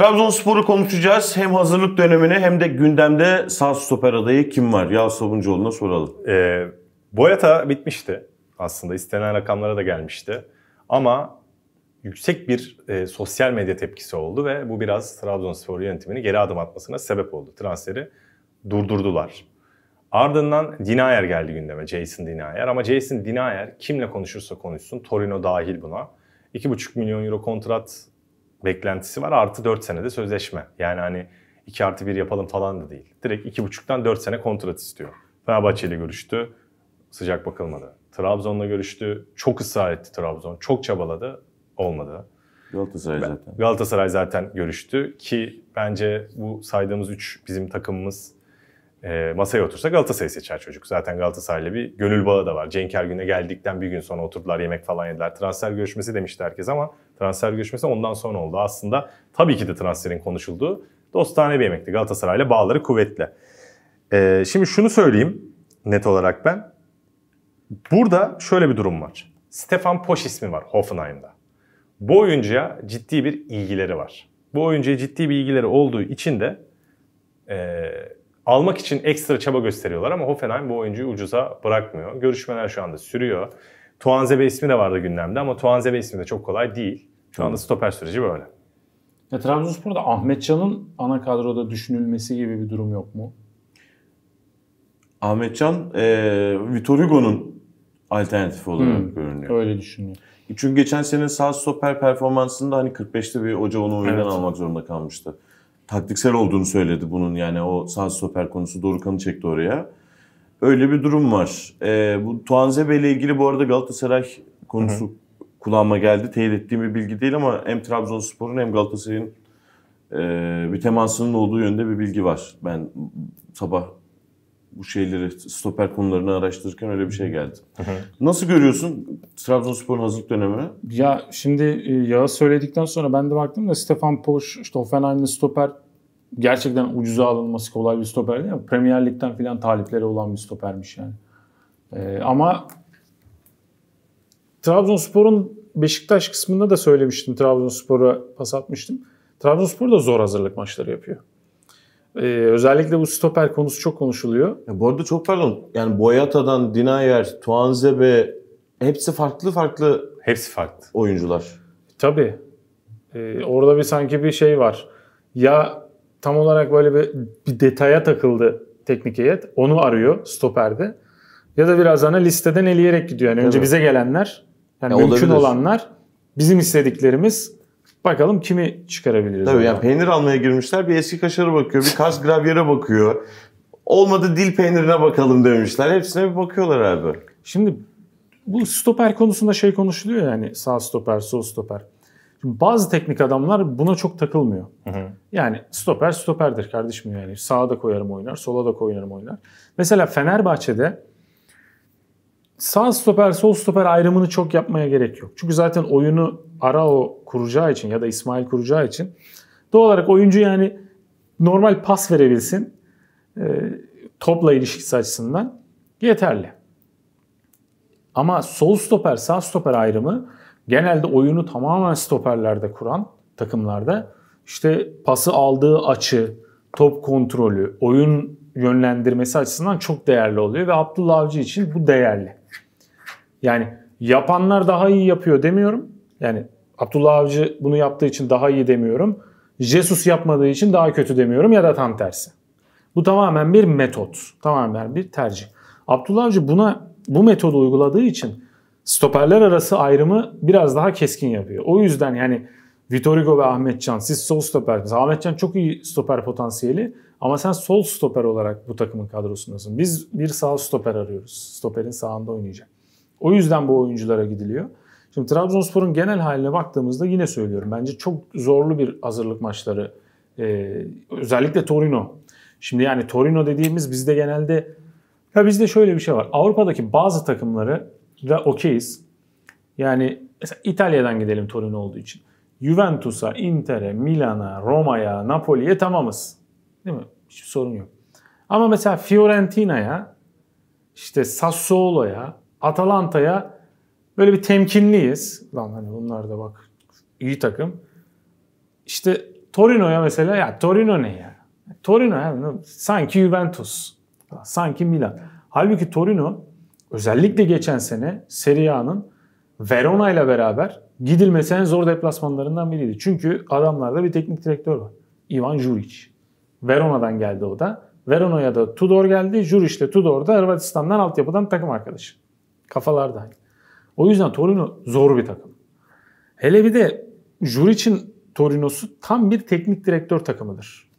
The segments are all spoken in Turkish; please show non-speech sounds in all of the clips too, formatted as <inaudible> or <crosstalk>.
Trabzonspor'u konuşacağız. Hem hazırlık dönemini hem de gündemde sağ stoper adayı kim var? Yağız Sabuncuoğlu'na soralım. Ee, Boyata bitmişti aslında. istenen rakamlara da gelmişti. Ama yüksek bir e, sosyal medya tepkisi oldu ve bu biraz Trabzonspor yönetimini geri adım atmasına sebep oldu. Transferi durdurdular. Ardından Dinayer geldi gündeme. Jason Dinayer. Ama Jason Dinayer kimle konuşursa konuşsun Torino dahil buna. 2,5 milyon euro kontrat beklentisi var. Artı 4 senede sözleşme. Yani hani 2 artı 1 yapalım falan da değil. Direkt 2,5'tan 4 sene kontrat istiyor. Fenerbahçe ile görüştü. Sıcak bakılmadı. Trabzon'la görüştü. Çok ısrar etti Trabzon. Çok çabaladı. Olmadı. Galatasaray zaten. Galatasaray zaten görüştü ki bence bu saydığımız 3 bizim takımımız e, masaya otursa Galatasaray'ı seçer çocuk. Zaten Galatasaray'la bir gönül bağı da var. Cenk Ergün'e geldikten bir gün sonra oturdular yemek falan yediler. Transfer görüşmesi demişti herkes ama transfer görüşmesi ondan sonra oldu. Aslında tabii ki de transferin konuşulduğu dostane bir yemekti. ile bağları kuvvetli. Ee, şimdi şunu söyleyeyim net olarak ben. Burada şöyle bir durum var. Stefan Poş ismi var Hoffenheim'da. Bu oyuncuya ciddi bir ilgileri var. Bu oyuncuya ciddi bir ilgileri olduğu için de e, almak için ekstra çaba gösteriyorlar ama Hoffenheim bu oyuncuyu ucuza bırakmıyor. Görüşmeler şu anda sürüyor. Tuanzebe ismi de vardı gündemde ama Tuanzebe ismi de çok kolay değil. Şu anda stoper süreci böyle. Ya Trabzonspor'da Ahmetcan'ın ana kadroda düşünülmesi gibi bir durum yok mu? Ahmetcan e, Vitor Hugo'nun alternatifi olarak hmm, görünüyor. Öyle düşünüyorum. Çünkü geçen sene sağ stoper performansında hani 45'te bir hoca onu oyundan evet. almak zorunda kalmıştı. Taktiksel olduğunu söyledi bunun yani o sağ stoper konusu Dorukan'ı çekti oraya. Öyle bir durum var. E, bu Tuanzebe ile ilgili bu arada Galatasaray konusu Hı-hı. kulağıma geldi. Teyit ettiğim bir bilgi değil ama hem Trabzonspor'un hem Galatasaray'ın e, bir temasının olduğu yönde bir bilgi var. Ben sabah bu şeyleri, stoper konularını araştırırken öyle bir şey geldi. Hı hı. Nasıl görüyorsun Trabzonspor'un hazırlık dönemi? Ya şimdi e, ya söyledikten sonra ben de baktım da Stefan Poş, işte Hoffenheim'li stoper gerçekten ucuza alınması kolay bir stoper değil ama Premier Lig'den filan talipleri olan bir stopermiş yani. Ee, ama Trabzonspor'un Beşiktaş kısmında da söylemiştim. Trabzonspor'a pas atmıştım. Trabzonspor da zor hazırlık maçları yapıyor. Ee, özellikle bu stoper konusu çok konuşuluyor. Ya bu arada çok pardon. Yani Boyata'dan Dinayer, Tuanzebe hepsi farklı farklı hepsi farklı oyuncular. Tabii. Ee, orada bir sanki bir şey var. Ya tam olarak böyle bir, bir detaya takıldı teknik heyet. Onu arıyor stoperde. Ya da biraz ana listeden eleyerek gidiyor. Yani önce bize gelenler, yani ya mümkün olabilir. olanlar, bizim istediklerimiz Bakalım kimi çıkarabiliriz. Tabii yani peynir almaya girmişler. Bir eski kaşara bakıyor, bir kas gravyere bakıyor. Olmadı dil peynirine bakalım demişler. Hepsine bir bakıyorlar abi. Şimdi bu stoper konusunda şey konuşuluyor yani sağ stoper, sol stoper bazı teknik adamlar buna çok takılmıyor. Hı hı. Yani stoper stoperdir kardeşim yani. Sağa da koyarım oynar, sola da koyarım oynar. Mesela Fenerbahçe'de sağ stoper sol stoper ayrımını çok yapmaya gerek yok. Çünkü zaten oyunu Arao kuracağı için ya da İsmail kuracağı için doğal olarak oyuncu yani normal pas verebilsin e, topla ilişkisi açısından yeterli. Ama sol stoper sağ stoper ayrımı genelde oyunu tamamen stoperlerde kuran takımlarda işte pası aldığı açı, top kontrolü, oyun yönlendirmesi açısından çok değerli oluyor ve Abdullah Avcı için bu değerli. Yani yapanlar daha iyi yapıyor demiyorum. Yani Abdullah Avcı bunu yaptığı için daha iyi demiyorum. Jesus yapmadığı için daha kötü demiyorum ya da tam tersi. Bu tamamen bir metot, tamamen bir tercih. Abdullah Avcı buna bu metodu uyguladığı için stoperler arası ayrımı biraz daha keskin yapıyor. O yüzden yani Vitorigo ve Ahmetcan siz sol stoper. Mesela Ahmetcan çok iyi stoper potansiyeli ama sen sol stoper olarak bu takımın kadrosundasın. Biz bir sağ stoper arıyoruz. Stoperin sağında oynayacak. O yüzden bu oyunculara gidiliyor. Şimdi Trabzonspor'un genel haline baktığımızda yine söylüyorum. Bence çok zorlu bir hazırlık maçları. Ee, özellikle Torino. Şimdi yani Torino dediğimiz bizde genelde ya bizde şöyle bir şey var. Avrupa'daki bazı takımları da okeyiz. Yani mesela İtalya'dan gidelim Torino olduğu için. Juventus'a, Inter'e, Milan'a, Roma'ya, Napoli'ye tamamız. Değil mi? Hiçbir sorun yok. Ama mesela Fiorentina'ya, işte Sassuolo'ya, Atalanta'ya böyle bir temkinliyiz. Lan hani bunlar da bak iyi takım. İşte Torino'ya mesela ya Torino ne ya? Torino ya, sanki Juventus, sanki Milan. Halbuki Torino özellikle geçen sene Serie A'nın Verona ile beraber gidilmesi en zor deplasmanlarından biriydi. Çünkü adamlarda bir teknik direktör var. Ivan Juric. Verona'dan geldi o da. Verona'ya da Tudor geldi. Juric de Tudor da Hırvatistan'dan altyapıdan takım arkadaşı. Kafalarda aynı. Hani. O yüzden Torino zor bir takım. Hele bir de Juric'in Torino'su tam bir teknik direktör takımıdır.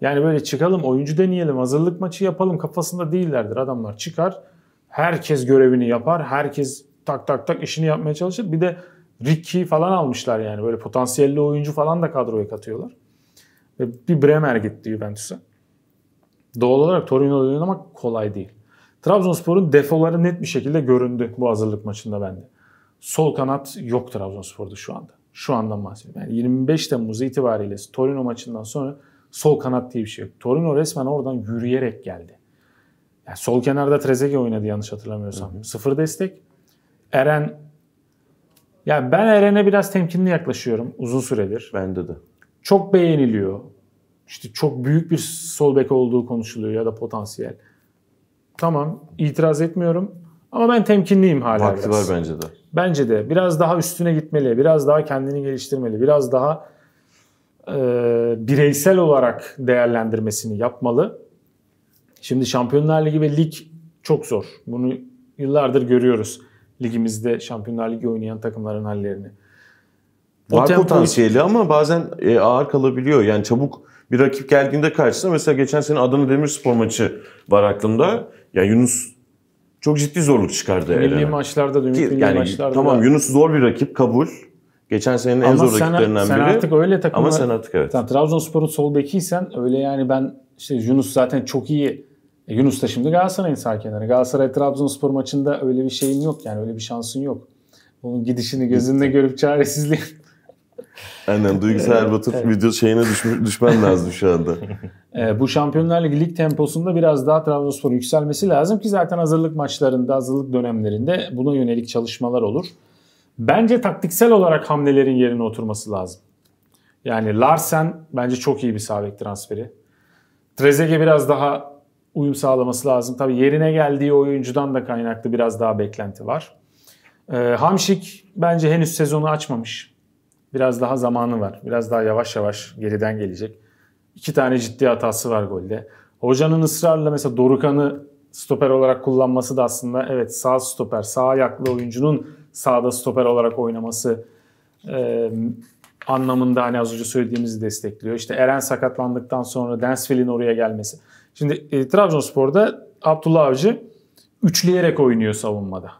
Yani böyle çıkalım oyuncu deneyelim hazırlık maçı yapalım kafasında değillerdir adamlar çıkar herkes görevini yapar. Herkes tak tak tak işini yapmaya çalışır. Bir de Ricky falan almışlar yani. Böyle potansiyelli oyuncu falan da kadroya katıyorlar. Ve bir Bremer gitti Juventus'a. Doğal olarak Torino'da oynamak kolay değil. Trabzonspor'un defoları net bir şekilde göründü bu hazırlık maçında bende. Sol kanat yok Trabzonspor'da şu anda. Şu andan bahsediyorum. Yani 25 Temmuz itibariyle Torino maçından sonra sol kanat diye bir şey yok. Torino resmen oradan yürüyerek geldi. Yani sol kenarda Trezeguet oynadı yanlış hatırlamıyorsam. Hı hı. Sıfır destek. Eren ya ben Eren'e biraz temkinli yaklaşıyorum uzun süredir. Bende de. Çok beğeniliyor. İşte çok büyük bir sol bek olduğu konuşuluyor ya da potansiyel. Tamam itiraz etmiyorum ama ben temkinliyim hala Vakti biraz. var bence de. Bence de. Biraz daha üstüne gitmeli, biraz daha kendini geliştirmeli, biraz daha e, bireysel olarak değerlendirmesini yapmalı. Şimdi Şampiyonlar Ligi ve lig çok zor. Bunu yıllardır görüyoruz ligimizde Şampiyonlar Ligi oynayan takımların hallerini. O Var tempo... potansiyeli ama bazen e, ağır kalabiliyor. Yani çabuk bir rakip geldiğinde karşısına mesela geçen sene Adana Demirspor maçı var aklımda. Ya Yunus çok ciddi zorluk çıkardı. Milli eleme. maçlarda da, milli yani, maçlarda Tamam Yunus zor bir rakip kabul. Geçen senenin en zor sen, rakiplerinden sen biri. Sen artık öyle takımlar... Ama sen artık evet. Sen Trabzonspor'un sol bekiysen öyle yani ben işte Yunus zaten çok iyi e, Yunus da şimdi Galatasaray'ın sağ kenarı. Galatasaray Trabzonspor maçında öyle bir şeyin yok yani öyle bir şansın yok. Onun gidişini gözünle görüp çaresizliği. <laughs> Aynen duygusal Erbat'ın evet. video şeyine düşme, düşmen lazım şu anda. <laughs> E, bu Şampiyonlar Ligi lig temposunda biraz daha Trabzonspor yükselmesi lazım ki zaten hazırlık maçlarında, hazırlık dönemlerinde buna yönelik çalışmalar olur. Bence taktiksel olarak hamlelerin yerine oturması lazım. Yani Larsen bence çok iyi bir sabit transferi. Trezege biraz daha uyum sağlaması lazım. Tabii yerine geldiği oyuncudan da kaynaklı biraz daha beklenti var. E, Hamşik bence henüz sezonu açmamış. Biraz daha zamanı var. Biraz daha yavaş yavaş geriden gelecek. İki tane ciddi hatası var golde. Hocanın ısrarla mesela Dorukan'ı stoper olarak kullanması da aslında evet sağ stoper, sağ ayaklı oyuncunun sağda stoper olarak oynaması e, anlamında hani az önce söylediğimizi destekliyor. İşte Eren sakatlandıktan sonra Densville'in oraya gelmesi. Şimdi e, Trabzonspor'da Abdullah Avcı üçleyerek oynuyor savunmada.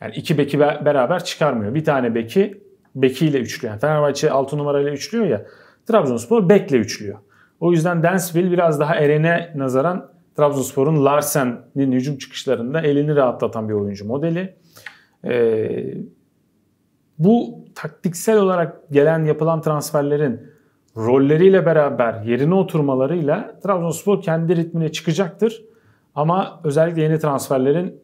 Yani iki beki be- beraber çıkarmıyor. Bir tane beki bekiyle üçlüyor. Yani Fenerbahçe 6 numarayla üçlüyor ya. Trabzonspor bekle üçlüyor. O yüzden Densville biraz daha Eren'e nazaran Trabzonspor'un Larsen'in hücum çıkışlarında elini rahatlatan bir oyuncu modeli. Ee, bu taktiksel olarak gelen yapılan transferlerin rolleriyle beraber yerine oturmalarıyla Trabzonspor kendi ritmine çıkacaktır. Ama özellikle yeni transferlerin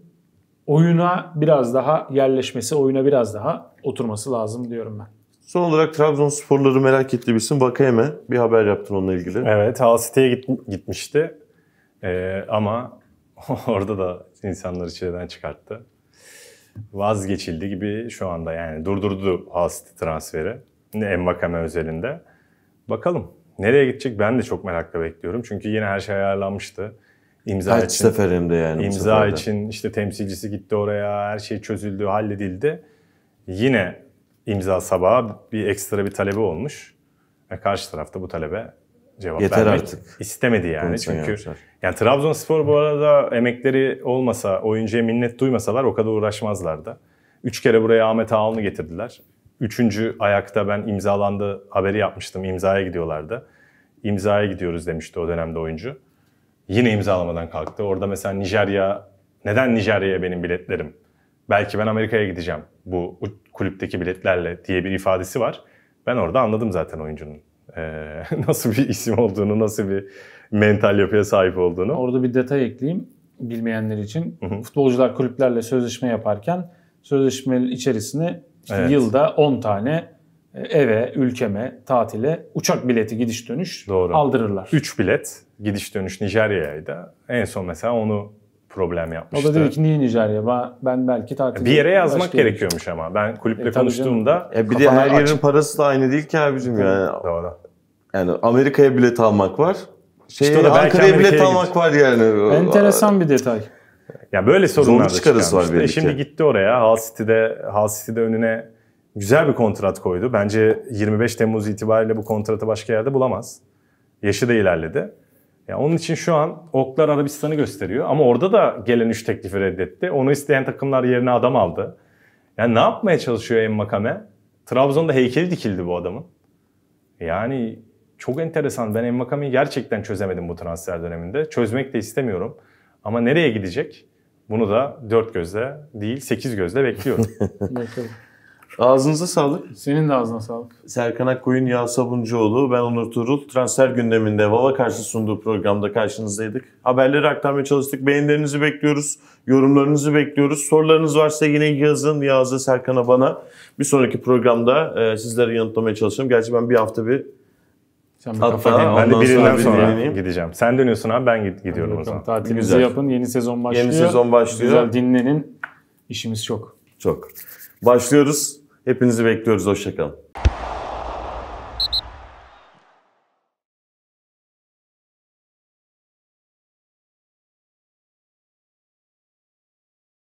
oyuna biraz daha yerleşmesi, oyuna biraz daha oturması lazım diyorum ben. Son olarak Trabzonsporları merak etti bir isim Vakayeme. Bir haber yaptın onunla ilgili. Evet, Hull City'ye git, gitmişti. Ee, ama <laughs> orada da insanları çileden çıkarttı. Vazgeçildi gibi şu anda yani durdurdu Hull City transferi. Mbakame özelinde. Bakalım. Nereye gidecek ben de çok merakla bekliyorum. Çünkü yine her şey ayarlanmıştı. İmza Kaç için, seferimde yani. İmza için işte temsilcisi gitti oraya, her şey çözüldü, halledildi. Yine imza sabaha bir ekstra bir talebi olmuş. Ve karşı tarafta bu talebe cevap Yeter vermek artık. istemedi yani. Bunu Çünkü yapmışlar. yani Trabzonspor bu arada emekleri olmasa, oyuncuya minnet duymasalar o kadar uğraşmazlardı. Üç kere buraya Ahmet Ağal'ını getirdiler. Üçüncü ayakta ben imzalandı haberi yapmıştım. İmzaya gidiyorlardı. İmzaya gidiyoruz demişti o dönemde oyuncu. Yine imzalamadan kalktı. Orada mesela Nijerya, neden Nijerya'ya benim biletlerim? Belki ben Amerika'ya gideceğim bu kulüpteki biletlerle diye bir ifadesi var. Ben orada anladım zaten oyuncunun ee, <laughs> nasıl bir isim olduğunu, nasıl bir mental yapıya sahip olduğunu. Orada bir detay ekleyeyim bilmeyenler için. Hı hı. Futbolcular kulüplerle sözleşme yaparken sözleşmenin içerisine işte evet. yılda 10 tane e, eve, ülkeme, tatile uçak bileti gidiş dönüş Doğru. aldırırlar. 3 bilet gidiş dönüş Nijerya'ydı. En son mesela onu problem yapmıştı. O da dedi ki niye Nijerya? Ben belki tatil... Bir yere yazmak gerekiyormuş ama. Ben kulüple e, konuştuğumda... E, bir de her yerin açık. parası da aynı değil ki abicim yani. Doğru. Yani Amerika'ya bilet almak var. Şey, işte Ankara'ya bilet almak var yani. Enteresan bir detay. Ya böyle sorunlar da çıkarız var işte. Şimdi gitti oraya. Hull City'de, Hull City'de önüne güzel bir kontrat koydu. Bence 25 Temmuz itibariyle bu kontratı başka yerde bulamaz. Yaşı da ilerledi. Ya onun için şu an Oklar Arabistan'ı gösteriyor ama orada da gelen 3 teklifi reddetti. Onu isteyen takımlar yerine adam aldı. Yani ne yapmaya çalışıyor Emmakame? Trabzon'da heykeli dikildi bu adamın. Yani çok enteresan. Ben Emmakame'yi gerçekten çözemedim bu transfer döneminde. Çözmek de istemiyorum. Ama nereye gidecek? Bunu da dört gözle değil sekiz gözle bekliyorum. <laughs> Bakalım. Ağzınıza sağlık. Senin de ağzına sağlık. Serkan Akkoyun, Yağ Sabuncuoğlu, ben Onur Turul. Transfer gündeminde Vava karşı sunduğu programda karşınızdaydık. Haberleri aktarmaya çalıştık. Beğenilerinizi bekliyoruz. Yorumlarınızı bekliyoruz. Sorularınız varsa yine yazın Yağız'a, Serkan'a, bana. Bir sonraki programda e, sizlere yanıtlamaya çalışırım. Gerçi ben bir hafta bir sen Hatta ben de birinden sonra, sonra, gideceğim. Sen dönüyorsun abi ben gid- gidiyorum o zaman. Tatilinizi Güzel. yapın. Yeni sezon başlıyor. Yeni sezon başlıyor. Güzel dinlenin. İşimiz çok. Çok. Başlıyoruz. Hepinizi bekliyoruz. Hoşçakalın.